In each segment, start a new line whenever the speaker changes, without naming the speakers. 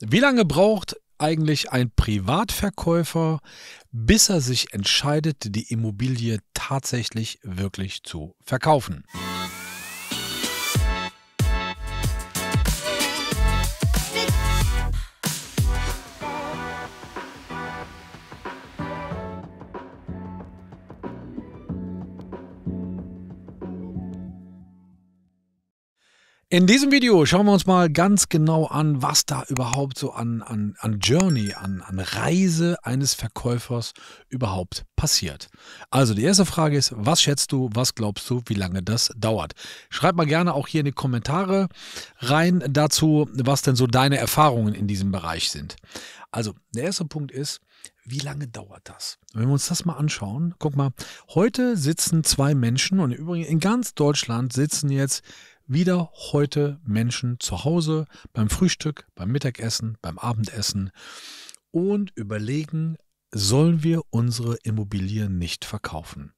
Wie lange braucht eigentlich ein Privatverkäufer, bis er sich entscheidet, die Immobilie tatsächlich wirklich zu verkaufen? In diesem Video schauen wir uns mal ganz genau an, was da überhaupt so an, an, an Journey, an, an Reise eines Verkäufers überhaupt passiert. Also die erste Frage ist, was schätzt du, was glaubst du, wie lange das dauert? Schreib mal gerne auch hier in die Kommentare rein dazu, was denn so deine Erfahrungen in diesem Bereich sind. Also der erste Punkt ist, wie lange dauert das? Wenn wir uns das mal anschauen, guck mal, heute sitzen zwei Menschen und im Übrigen in ganz Deutschland sitzen jetzt wieder heute Menschen zu Hause beim Frühstück, beim Mittagessen, beim Abendessen und überlegen, sollen wir unsere Immobilien nicht verkaufen?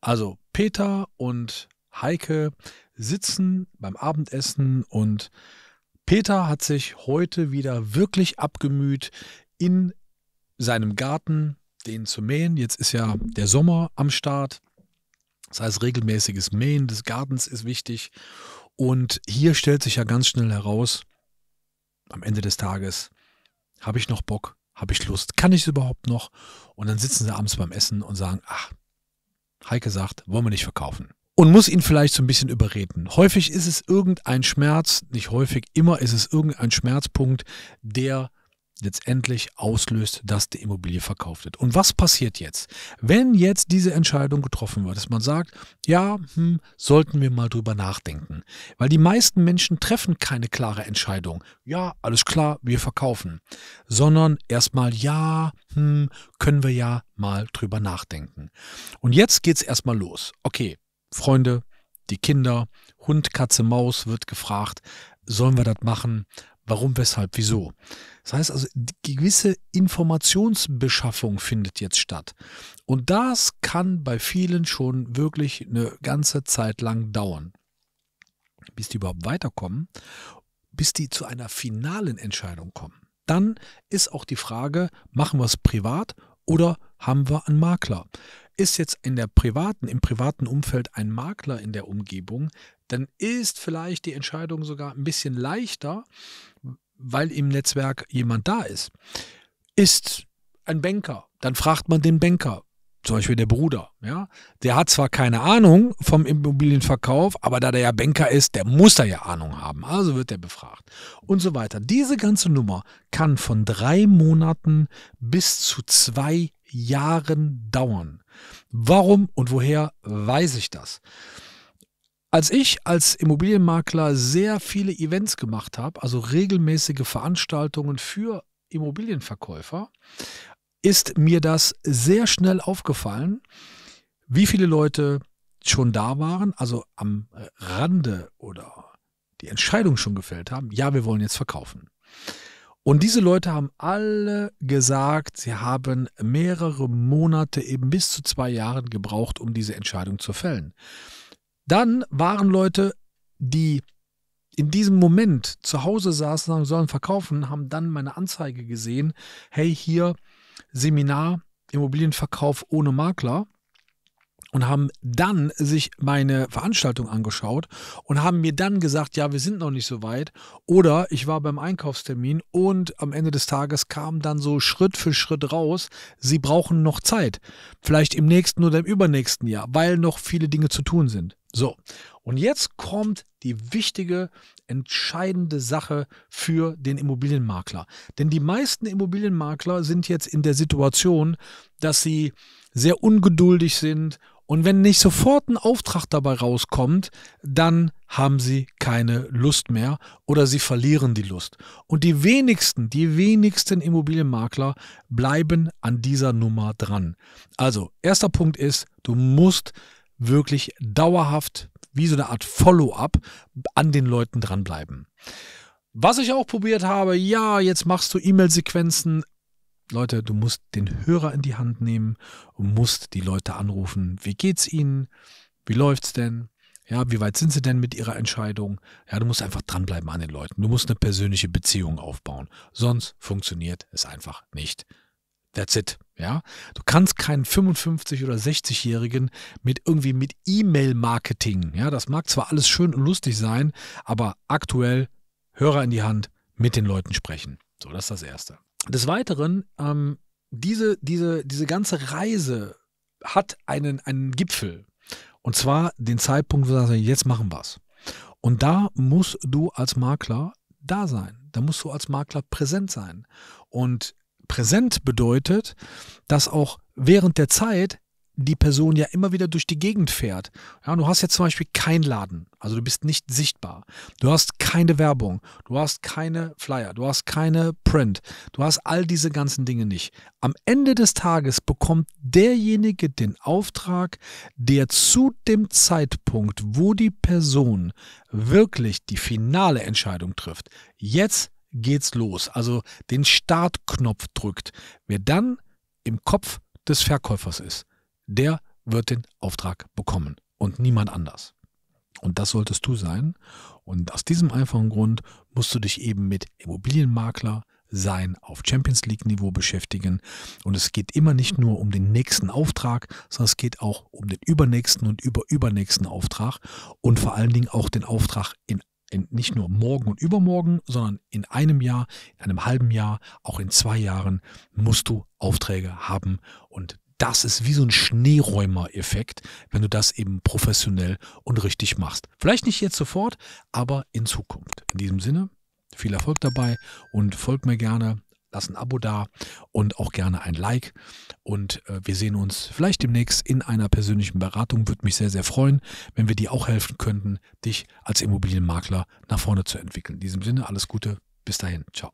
Also Peter und Heike sitzen beim Abendessen und Peter hat sich heute wieder wirklich abgemüht, in seinem Garten den zu mähen. Jetzt ist ja der Sommer am Start. Das heißt, regelmäßiges Mähen des Gartens ist wichtig. Und hier stellt sich ja ganz schnell heraus, am Ende des Tages, habe ich noch Bock, habe ich Lust, kann ich es überhaupt noch? Und dann sitzen sie abends beim Essen und sagen, ach, Heike sagt, wollen wir nicht verkaufen. Und muss ihn vielleicht so ein bisschen überreden. Häufig ist es irgendein Schmerz, nicht häufig, immer ist es irgendein Schmerzpunkt, der letztendlich auslöst, dass die Immobilie verkauft wird. Und was passiert jetzt? Wenn jetzt diese Entscheidung getroffen wird, dass man sagt, ja, hm, sollten wir mal drüber nachdenken. Weil die meisten Menschen treffen keine klare Entscheidung. Ja, alles klar, wir verkaufen. Sondern erstmal, ja, hm, können wir ja mal drüber nachdenken. Und jetzt geht es erstmal los. Okay, Freunde, die Kinder, Hund, Katze, Maus wird gefragt, sollen wir das machen? Warum, weshalb, wieso? Das heißt also, gewisse Informationsbeschaffung findet jetzt statt. Und das kann bei vielen schon wirklich eine ganze Zeit lang dauern, bis die überhaupt weiterkommen, bis die zu einer finalen Entscheidung kommen. Dann ist auch die Frage, machen wir es privat oder haben wir einen Makler? ist jetzt in der privaten, im privaten Umfeld ein Makler in der Umgebung, dann ist vielleicht die Entscheidung sogar ein bisschen leichter, weil im Netzwerk jemand da ist. Ist ein Banker, dann fragt man den Banker, zum Beispiel der Bruder, ja, der hat zwar keine Ahnung vom Immobilienverkauf, aber da der ja Banker ist, der muss da ja Ahnung haben, also wird der befragt und so weiter. Diese ganze Nummer kann von drei Monaten bis zu zwei Jahren dauern. Warum und woher weiß ich das? Als ich als Immobilienmakler sehr viele Events gemacht habe, also regelmäßige Veranstaltungen für Immobilienverkäufer, ist mir das sehr schnell aufgefallen, wie viele Leute schon da waren, also am äh, Rande oder die Entscheidung schon gefällt haben, ja, wir wollen jetzt verkaufen. Und diese Leute haben alle gesagt, sie haben mehrere Monate, eben bis zu zwei Jahren gebraucht, um diese Entscheidung zu fällen. Dann waren Leute, die in diesem Moment zu Hause saßen und sollen verkaufen, haben dann meine Anzeige gesehen, hey hier Seminar Immobilienverkauf ohne Makler und haben dann sich meine Veranstaltung angeschaut und haben mir dann gesagt, ja, wir sind noch nicht so weit. Oder ich war beim Einkaufstermin und am Ende des Tages kam dann so Schritt für Schritt raus, sie brauchen noch Zeit. Vielleicht im nächsten oder im übernächsten Jahr, weil noch viele Dinge zu tun sind. So, und jetzt kommt die wichtige, entscheidende Sache für den Immobilienmakler. Denn die meisten Immobilienmakler sind jetzt in der Situation, dass sie sehr ungeduldig sind. Und wenn nicht sofort ein Auftrag dabei rauskommt, dann haben sie keine Lust mehr oder sie verlieren die Lust. Und die wenigsten, die wenigsten Immobilienmakler bleiben an dieser Nummer dran. Also, erster Punkt ist, du musst wirklich dauerhaft wie so eine Art Follow-up an den Leuten dranbleiben. Was ich auch probiert habe, ja, jetzt machst du E-Mail-Sequenzen Leute, du musst den Hörer in die Hand nehmen und musst die Leute anrufen. Wie geht's ihnen? Wie läuft's denn? Ja, wie weit sind sie denn mit ihrer Entscheidung? Ja, du musst einfach dranbleiben an den Leuten. Du musst eine persönliche Beziehung aufbauen. Sonst funktioniert es einfach nicht. That's it. Ja, du kannst keinen 55 oder 60-Jährigen mit irgendwie mit E-Mail-Marketing. Ja, das mag zwar alles schön und lustig sein, aber aktuell Hörer in die Hand, mit den Leuten sprechen. So, das ist das Erste. Des Weiteren, ähm, diese, diese, diese ganze Reise hat einen, einen Gipfel. Und zwar den Zeitpunkt, wo du sagst, jetzt machen wir es. Und da musst du als Makler da sein. Da musst du als Makler präsent sein. Und präsent bedeutet, dass auch während der Zeit die Person ja immer wieder durch die Gegend fährt. Ja, du hast jetzt zum Beispiel keinen Laden, also du bist nicht sichtbar. Du hast keine Werbung, du hast keine Flyer, du hast keine Print, du hast all diese ganzen Dinge nicht. Am Ende des Tages bekommt derjenige den Auftrag, der zu dem Zeitpunkt, wo die Person wirklich die finale Entscheidung trifft, jetzt geht's los, also den Startknopf drückt. Wer dann im Kopf des Verkäufers ist, der wird den Auftrag bekommen und niemand anders. Und das solltest du sein. Und aus diesem einfachen Grund musst du dich eben mit Immobilienmakler sein auf Champions League Niveau beschäftigen. Und es geht immer nicht nur um den nächsten Auftrag, sondern es geht auch um den übernächsten und überübernächsten Auftrag und vor allen Dingen auch den Auftrag in, nicht nur morgen und übermorgen, sondern in einem Jahr, in einem halben Jahr, auch in zwei Jahren musst du Aufträge haben und das ist wie so ein Schneeräumer-Effekt, wenn du das eben professionell und richtig machst. Vielleicht nicht jetzt sofort, aber in Zukunft. In diesem Sinne, viel Erfolg dabei und folgt mir gerne, lass ein Abo da und auch gerne ein Like. Und äh, wir sehen uns vielleicht demnächst in einer persönlichen Beratung. Würde mich sehr, sehr freuen, wenn wir dir auch helfen könnten, dich als Immobilienmakler nach vorne zu entwickeln. In diesem Sinne, alles Gute, bis dahin, ciao.